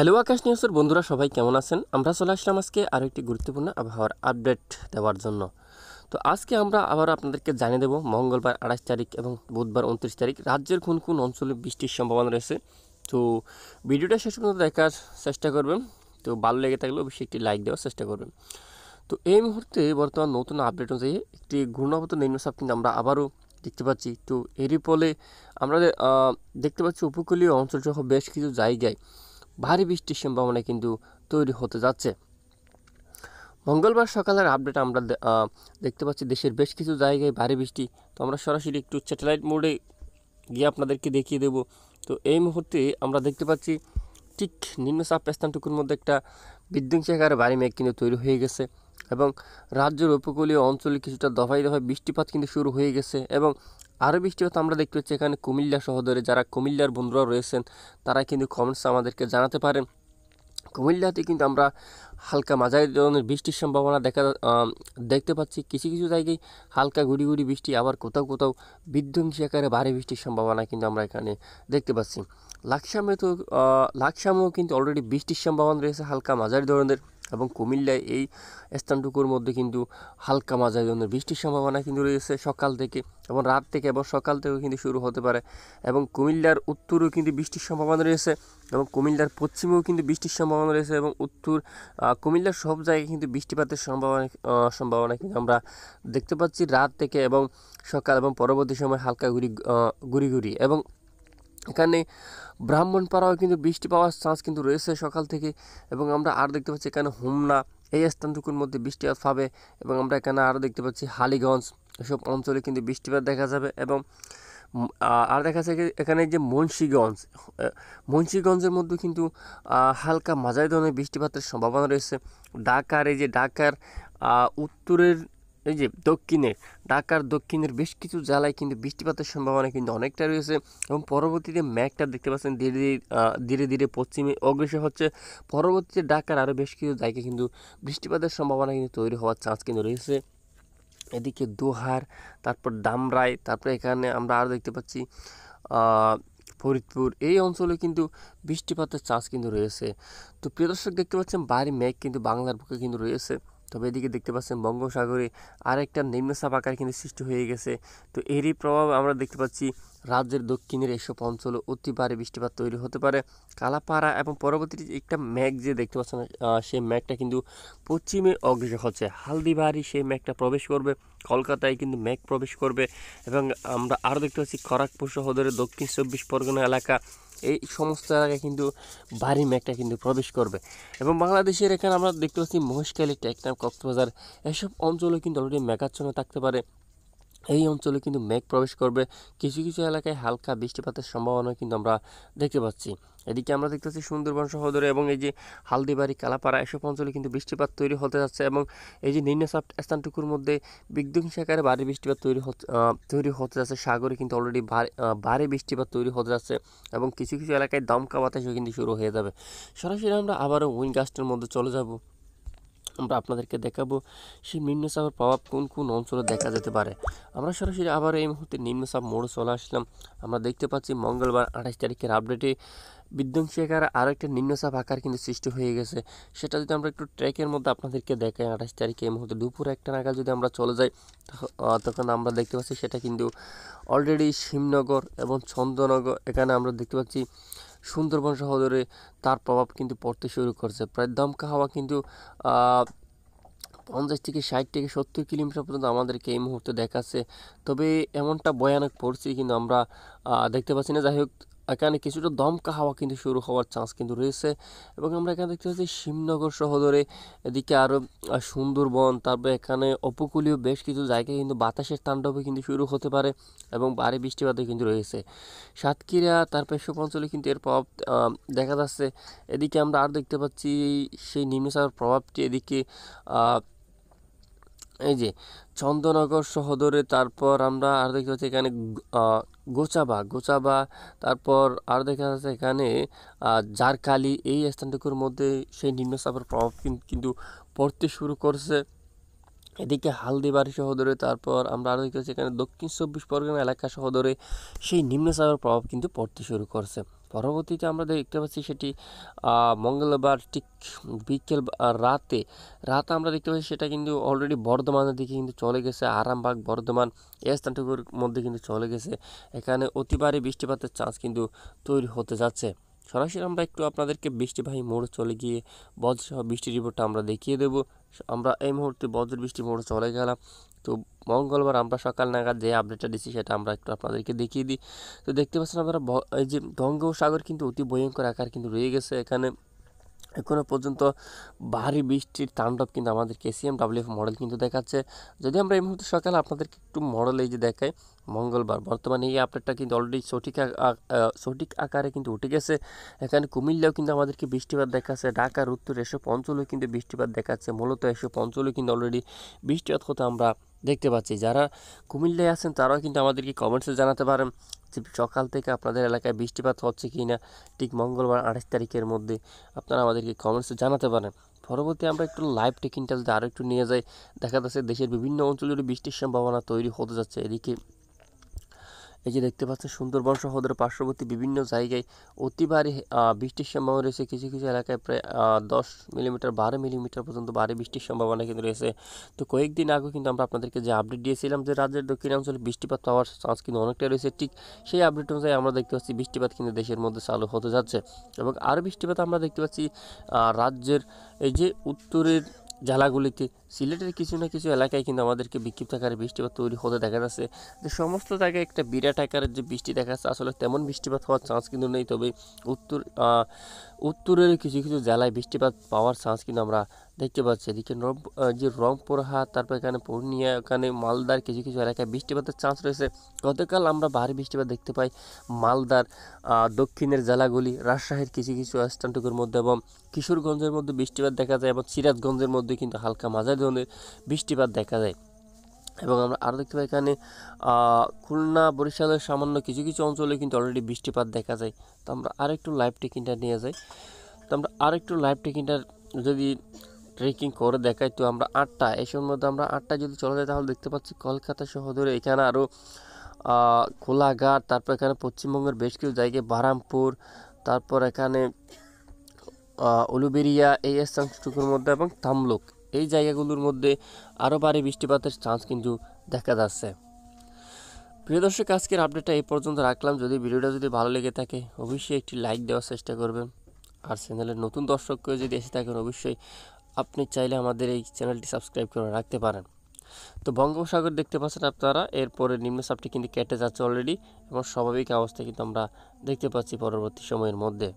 hello আকাশ নিউজের বন্ধুরা সবাই কেমন আছেন আমরা চলে আসলাম আজকে আরও একটি গুরুত্বপূর্ণ আবহাওয়ার আপডেট দেওয়ার জন্য তো আজকে আমরা আবার আপনাদেরকে জানিয়ে দেব মঙ্গলবার আঠাশ তারিখ এবং বুধবার উনত্রিশ তারিখ রাজ্যের কোন কোন অঞ্চলে বৃষ্টির সম্ভাবনা রয়েছে তো ভিডিওটা শেষ পর্যন্ত দেখার চেষ্টা করবেন তো ভালো লেগে থাকলে অবশ্যই একটি লাইক দেওয়ার চেষ্টা করবেন তো এই মুহূর্তে বর্তমান নতুন আপডেট অনুযায়ী একটি ঘূর্ণাবত নিম্নচাপ কিন্তু আমরা আবারও দেখতে পাচ্ছি তো এরই ফলে আমরা দেখতে পাচ্ছি উপকূলীয় অঞ্চলসহ বেশ কিছু জায়গায় ভারী বৃষ্টির সম্ভাবনা কিন্তু তৈরি হতে যাচ্ছে মঙ্গলবার সকালের আপডেট আমরা দেখতে পাচ্ছি দেশের বেশ কিছু জায়গায় ভারী বৃষ্টি তো আমরা সরাসরি একটু স্যাটেলাইট মোডে গিয়ে আপনাদেরকে দেখিয়ে দেব তো এই মুহূর্তে আমরা দেখতে পাচ্ছি ঠিক নিম্নচাপ স্থানটুকুর মধ্যে একটা বিধ্বংসী আকারে ভারী মেঘ কিন্তু তৈরি হয়ে গেছে এবং রাজ্যের উপকূলীয় অঞ্চলে কিছুটা দফায় দফায় বৃষ্টিপাত কিন্তু শুরু হয়ে গেছে এবং আরও বৃষ্টিপাত আমরা দেখতে পাচ্ছি এখানে কুমিল্লা শহরে যারা কুমিল্লার বন্ধুরা রয়েছেন তারা কিন্তু কমেন্টস আমাদেরকে জানাতে পারেন কুমিল্লাতে কিন্তু আমরা হালকা মাঝারি ধরনের বৃষ্টির সম্ভাবনা দেখা দেখতে পাচ্ছি কিছু কিছু জায়গায় হালকা গুড়ি গুড়ি বৃষ্টি আবার কোথাও কোথাও বিধ্বংসী আকারে ভারী বৃষ্টির সম্ভাবনা কিন্তু আমরা এখানে দেখতে পাচ্ছি লাকসামে তো লাকসামেও কিন্তু অলরেডি বৃষ্টির সম্ভাবনা রয়েছে হালকা মাঝারি ধরনের এবং কুমিল্লায় এই স্থানটুকুর মধ্যে কিন্তু হালকা মাঝারি ধরনের বৃষ্টির সম্ভাবনা কিন্তু রয়েছে সকাল থেকে এবং রাত থেকে এবং সকাল থেকেও কিন্তু শুরু হতে পারে এবং কুমিল্লার উত্তরেও কিন্তু বৃষ্টির সম্ভাবনা রয়েছে এবং কুমিল্লার পশ্চিমেও কিন্তু বৃষ্টির সম্ভাবনা রয়েছে এবং উত্তর কুমিল্লার সব জায়গায় কিন্তু বৃষ্টিপাতের সম্ভাবনা সম্ভাবনা কিন্তু আমরা দেখতে পাচ্ছি রাত থেকে এবং সকাল এবং পরবর্তী সময় হালকা ঘুরি ঘুরি ঘুরি এবং এখানে ব্রাহ্মণপাড়াও কিন্তু বৃষ্টি পাওয়ার চান্স কিন্তু রয়েছে সকাল থেকে এবং আমরা আর দেখতে পাচ্ছি এখানে হোমনা এই স্থানটুকুর মধ্যে বৃষ্টিপাত পাবে এবং আমরা এখানে আরও দেখতে পাচ্ছি হালিগঞ্জ এসব অঞ্চলে কিন্তু বৃষ্টিপাত দেখা যাবে এবং আর দেখা যাচ্ছে এখানে যে মুন্সীগঞ্জ মুন্সীগঞ্জের মধ্যে কিন্তু হালকা মাঝারি ধরনের বৃষ্টিপাতের সম্ভাবনা রয়েছে ঢাকার এই যে ঢাকার উত্তরের এই যে দক্ষিণের ঢাকার দক্ষিণের বেশ কিছু জেলায় কিন্তু বৃষ্টিপাতের সম্ভাবনা কিন্তু অনেকটা রয়েছে এবং পরবর্তীতে ম্যাকটা দেখতে পাচ্ছেন ধীরে ধীরে ধীরে ধীরে পশ্চিমে অগ্রসর হচ্ছে পরবর্তীতে ঢাকার আরও বেশ কিছু জায়গায় কিন্তু বৃষ্টিপাতের সম্ভাবনা কিন্তু তৈরি হওয়ার চান্স কিন্তু রয়েছে এদিকে দোহার তারপর ডামরাই তারপর এখানে আমরা আরও দেখতে পাচ্ছি ফরিদপুর এই অঞ্চলে কিন্তু বৃষ্টিপাতের চাষ কিন্তু রয়েছে তো প্রিয় দর্শক দেখতে পাচ্ছেন বাড়ি মেঘ কিন্তু বাংলার বুকে কিন্তু রয়েছে তবে এদিকে দেখতে পাচ্ছেন বঙ্গোসাগরে আরেকটা নিম্নচাপ আকার কিন্তু সৃষ্টি হয়ে গেছে তো এরই প্রভাব আমরা দেখতে পাচ্ছি রাজ্যের দক্ষিণের এসব অঞ্চলে অতি বৃষ্টিপাত তৈরি হতে পারে কালাপাড়া এবং পরবর্তীতে একটা ম্যাগ যে দেখতে পাচ্ছেন সেই ম্যাগটা কিন্তু পশ্চিমে অগ্রসর হচ্ছে হালদিবাড়ি সেই ম্যাগটা প্রবেশ করবে কলকাতায় কিন্তু ম্যাগ প্রবেশ করবে এবং আমরা আরও দেখতে পাচ্ছি খড়াকপুর শহরের দক্ষিণ চব্বিশ পরগনা এলাকা এই সমস্ত এলাকায় কিন্তু ভারী মেঘটা কিন্তু প্রবেশ করবে এবং বাংলাদেশের এখানে আমরা দেখতে পাচ্ছি মহেশখালী টেকনাম কক্সবাজার এসব অঞ্চলে কিন্তু অলরেডি মেঘাচ্ছন্ন থাকতে পারে এই অঞ্চলে কিন্তু মেঘ প্রবেশ করবে কিছু কিছু এলাকায় হালকা বৃষ্টিপাতের সম্ভাবনা কিন্তু আমরা দেখতে পাচ্ছি এদিকে আমরা দেখতেছি সুন্দরবন সহদরে এবং এই যে হালদিবাড়ি কালাপাড়া এসব অঞ্চলে কিন্তু বৃষ্টিপাত তৈরি হতে যাচ্ছে এবং এই যে নিম্নচাপ স্থানটুকুর মধ্যে বিধ্বংসাকারে ভারী বৃষ্টিপাত তৈরি তৈরি হতে যাচ্ছে সাগরে কিন্তু অলরেডি ভারী বৃষ্টিপাত তৈরি হতে যাচ্ছে এবং কিছু কিছু এলাকায় দমকা বাতাসও কিন্তু শুরু হয়ে যাবে সরাসরি আমরা আবারও উইন গাছটার মধ্যে চলে যাব আমরা আপনাদেরকে দেখাবো সেই নিম্নচাপের প্রভাব কোন কোন অঞ্চলে দেখা যেতে পারে আমরা সরাসরি আবার এই মুহূর্তে নিম্নচাপ মোড়ে চলে আসলাম আমরা দেখতে পাচ্ছি মঙ্গলবার আঠাশ তারিখের আপডেটে বিধ্বংসী আকার আরও একটা নিম্নচাপ আকার কিন্তু সৃষ্টি হয়ে গেছে সেটা যদি আমরা একটু ট্রেকের মধ্যে আপনাদেরকে দেখাই আঠাশ তারিখে এই মুহূর্তে দুপুর একটা নাগাল যদি আমরা চলে যাই তখন আমরা দেখতে পাচ্ছি সেটা কিন্তু অলরেডি শিবনগর এবং চন্দ্রনগর এখানে আমরা দেখতে পাচ্ছি সুন্দরবন সহদরে তার প্রভাব কিন্তু পড়তে শুরু করছে প্রায় দমকা হাওয়া কিন্তু পঞ্চাশ থেকে ষাট থেকে সত্তর কিলোমিটার পর্যন্ত আমাদেরকে এই মুহূর্তে দেখাচ্ছে তবে এমনটা ভয়ানক পড়ছি কিন্তু আমরা দেখতে পাচ্ছি না যাই হোক এখানে কিছুটা দমকা হাওয়া কিন্তু শুরু হওয়ার চান্স কিন্তু রয়েছে এবং আমরা এখানে দেখতে পাচ্ছি শিবনগর শহরে এদিকে আরও সুন্দরবন তারপরে এখানে উপকূলীয় বেশ কিছু জায়গায় কিন্তু বাতাসের তাণ্ডবে কিন্তু শুরু হতে পারে এবং বাড়ি বৃষ্টিপাতও কিন্তু রয়েছে সাতক্ষীরা তারপরে অঞ্চলে কিন্তু এর প্রভাব দেখা যাচ্ছে এদিকে আমরা আর দেখতে পাচ্ছি সেই নিম্নচাপের প্রভাবটি এদিকে এই যে চন্দনগর সহদরে তারপর আমরা আর দেখতে পাচ্ছি এখানে গোচাবা গোচাবা তারপর আর দেখা যাচ্ছে এখানে জারকালি এই স্থানটুকুর মধ্যে সেই নিম্নচাপের প্রভাব কিন্তু পড়তে শুরু করছে এদিকে হালদিবাড়ি সহদরে তারপর আমরা আরও দেখতে পাচ্ছি এখানে দক্ষিণ চব্বিশ পরগনা এলাকা সহদরে সেই নিম্নচাপের প্রভাব কিন্তু পড়তে শুরু করছে পরবর্তীতে আমরা দেখতে পাচ্ছি সেটি মঙ্গলবার ঠিক বিকেল রাতে রাতে আমরা দেখতে পাচ্ছি সেটা কিন্তু অলরেডি বর্ধমানের দিকে কিন্তু চলে গেছে আরামবাগ বর্ধমান এ স্থানটুকুর মধ্যে কিন্তু চলে গেছে এখানে অতিবারে বৃষ্টিপাতের চান্স কিন্তু তৈরি হতে যাচ্ছে সরাসরি আমরা একটু আপনাদেরকে বৃষ্টিবাহী মোড় চলে গিয়ে বজ্রসহ বৃষ্টির রিপোর্টটা আমরা দেখিয়ে দেব আমরা এই মুহূর্তে বজ্র বৃষ্টি মোড় চলে গেলাম তো মঙ্গলবার আমরা সকাল নাগাদ যে আপডেটটা দিচ্ছি সেটা আমরা একটু আপনাদেরকে দেখিয়ে দিই তো দেখতে পাচ্ছেন আপনারা এই যে বঙ্গোপসাগর কিন্তু অতি ভয়ঙ্কর আকার কিন্তু রয়ে গেছে এখানে এখনও পর্যন্ত ভারী বৃষ্টির তাণ্ডব কিন্তু আমাদের কেসিএম এফ মডেল কিন্তু দেখাচ্ছে যদি আমরা এই মুহূর্তে সকালে আপনাদেরকে একটু মডেল এই যে দেখাই মঙ্গলবার বর্তমানে এই আপডেটটা কিন্তু অলরেডি সঠিক সঠিক আকারে কিন্তু উঠে গেছে এখানে কুমিল্লাও কিন্তু আমাদেরকে বৃষ্টিপাত দেখাচ্ছে ঢাকার উত্তর এসব অঞ্চলেও কিন্তু বৃষ্টিপাত দেখাচ্ছে মূলত এসব অঞ্চলেও কিন্তু অলরেডি বৃষ্টিপাত কথা আমরা দেখতে পাচ্ছি যারা কুমিল্লায় আছেন তারাও কিন্তু আমাদেরকে কমেন্টসে জানাতে পারেন যে সকাল থেকে আপনাদের এলাকায় বৃষ্টিপাত হচ্ছে কি না ঠিক মঙ্গলবার আঠাশ তারিখের মধ্যে আপনারা আমাদেরকে কমেন্টসে জানাতে পারেন পরবর্তী আমরা একটু লাইভ টেকিংটা ইন্টারভিউতে আরও একটু নিয়ে যাই দেখা যাচ্ছে দেশের বিভিন্ন অঞ্চল জুড়ে বৃষ্টির সম্ভাবনা তৈরি হতে যাচ্ছে এদিকে এই যে দেখতে পাচ্ছেন সুন্দরবন শহরের পার্শ্ববর্তী বিভিন্ন জায়গায় অতি ভারী বৃষ্টির সম্ভাবনা রয়েছে কিছু কিছু এলাকায় প্রায় দশ মিলিমিটার বারো মিলিমিটার পর্যন্ত ভারী বৃষ্টির সম্ভাবনা কিন্তু রয়েছে তো কয়েকদিন আগে কিন্তু আমরা আপনাদেরকে যে আপডেট দিয়েছিলাম যে রাজ্যের দক্ষিণাঞ্চলে বৃষ্টিপাত পাওয়ার চান্স কিন্তু অনেকটাই রয়েছে ঠিক সেই আপডেট অনুযায়ী আমরা দেখতে পাচ্ছি বৃষ্টিপাত কিন্তু দেশের মধ্যে চালু হতে যাচ্ছে এবং আরও বৃষ্টিপাত আমরা দেখতে পাচ্ছি রাজ্যের এই যে উত্তরের জেলাগুলিতে সিলেটের কিছু না কিছু এলাকায় কিন্তু আমাদেরকে বিক্ষিপ্ত আকারে বৃষ্টিপাত তৈরি হতে দেখা যাচ্ছে যে সমস্ত জায়গায় একটা বিরাট আকারের যে বৃষ্টি দেখা যাচ্ছে আসলে তেমন বৃষ্টিপাত হওয়ার চান্স কিন্তু নেই তবে উত্তর উত্তরের কিছু কিছু জেলায় বৃষ্টিপাত পাওয়ার চান্স কিন্তু আমরা দেখতে পাচ্ছি এদিকে যে রংপুর হাট তারপর এখানে পূর্ণিয়া এখানে মালদার কিছু কিছু এলাকায় বৃষ্টিপাতের চান্স রয়েছে গতকাল আমরা ভারী বৃষ্টিপাত দেখতে পাই মালদার দক্ষিণের জেলাগুলি রাজশাহীর কিছু কিছু স্থানটুকুর মধ্যে এবং কিশোরগঞ্জের মধ্যে বৃষ্টিপাত দেখা যায় এবং সিরাজগঞ্জের মধ্যে কিন্তু হালকা মাঝারি ধরনের বৃষ্টিপাত দেখা যায় এবং আমরা আরও দেখতে পাই এখানে খুলনা বরিশালের সামান্য কিছু কিছু অঞ্চলে কিন্তু অলরেডি বৃষ্টিপাত দেখা যায় তো আমরা আরেকটু লাইভ টেকিংটা নিয়ে যাই তো আমরা আরেকটু লাইভ টেকিংটা যদি ট্রেকিং করে দেখাই তো আমরা আটটা এসবের মধ্যে আমরা আটটা যদি চলে যাই তাহলে দেখতে পাচ্ছি কলকাতা শহরের ধরে এখানে আরও কোলাঘাট তারপর এখানে পশ্চিমবঙ্গের বেশ কিছু জায়গায় বারামপুর তারপর এখানে উলুবেরিয়া এই স্থানটুকুর মধ্যে এবং তামলুক এই জায়গাগুলোর মধ্যে আরও ভারী বৃষ্টিপাতের চান্স কিন্তু দেখা যাচ্ছে প্রিয় দর্শক আজকের আপডেটটা এই পর্যন্ত রাখলাম যদি ভিডিওটা যদি ভালো লেগে থাকে অবশ্যই একটি লাইক দেওয়ার চেষ্টা করবেন আর চ্যানেলের নতুন দর্শককেও যদি এসে থাকেন অবশ্যই আপনি চাইলে আমাদের এই চ্যানেলটি সাবস্ক্রাইব করে রাখতে পারেন তো বঙ্গোপসাগর দেখতে পাচ্ছেন আপনারা এরপরে নিম্নচাপটি কিন্তু কেটে যাচ্ছে অলরেডি এবং স্বাভাবিক অবস্থা কিন্তু আমরা দেখতে পাচ্ছি পরবর্তী সময়ের মধ্যে